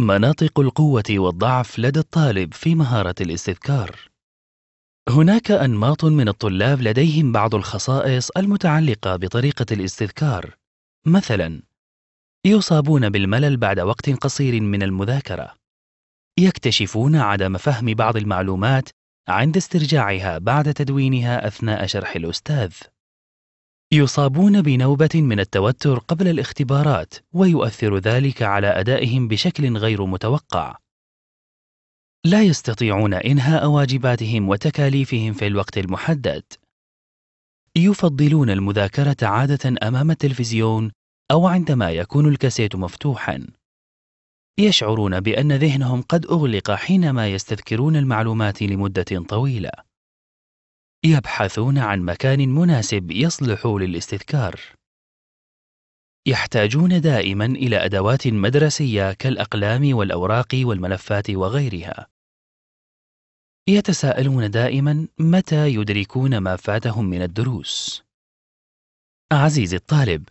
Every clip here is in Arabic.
مناطق القوة والضعف لدى الطالب في مهارة الاستذكار هناك أنماط من الطلاب لديهم بعض الخصائص المتعلقة بطريقة الاستذكار مثلاً يصابون بالملل بعد وقت قصير من المذاكرة يكتشفون عدم فهم بعض المعلومات عند استرجاعها بعد تدوينها أثناء شرح الأستاذ يصابون بنوبة من التوتر قبل الاختبارات ويؤثر ذلك على أدائهم بشكل غير متوقع. لا يستطيعون إنهاء واجباتهم وتكاليفهم في الوقت المحدد. يفضلون المذاكرة عادة أمام التلفزيون أو عندما يكون الكاسيت مفتوحًا. يشعرون بأن ذهنهم قد أغلق حينما يستذكرون المعلومات لمدة طويلة. يبحثون عن مكان مناسب يصلح للاستذكار يحتاجون دائما الى ادوات مدرسيه كالاقلام والاوراق والملفات وغيرها يتساءلون دائما متى يدركون ما فاتهم من الدروس عزيزي الطالب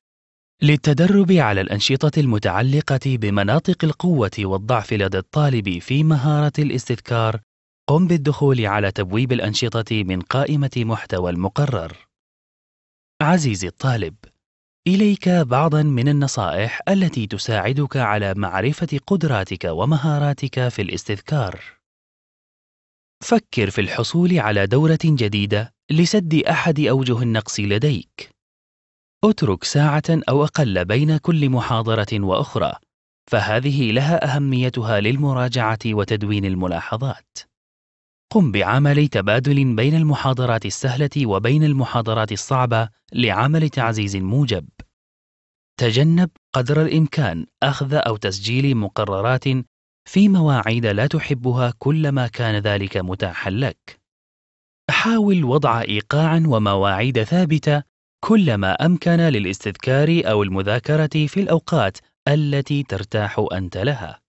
للتدرب على الانشطه المتعلقه بمناطق القوه والضعف لدى الطالب في مهاره الاستذكار قم بالدخول على تبويب الأنشطة من قائمة محتوى المقرر. عزيزي الطالب، إليك بعضا من النصائح التي تساعدك على معرفة قدراتك ومهاراتك في الاستذكار. فكر في الحصول على دورة جديدة لسد أحد أوجه النقص لديك. اترك ساعة أو أقل بين كل محاضرة وأخرى، فهذه لها أهميتها للمراجعة وتدوين الملاحظات. قم بعمل تبادل بين المحاضرات السهلة وبين المحاضرات الصعبة لعمل تعزيز موجب. تجنب قدر الإمكان أخذ أو تسجيل مقررات في مواعيد لا تحبها كلما كان ذلك متاحا لك. حاول وضع إيقاع ومواعيد ثابتة كلما أمكن للاستذكار أو المذاكرة في الأوقات التي ترتاح أنت لها.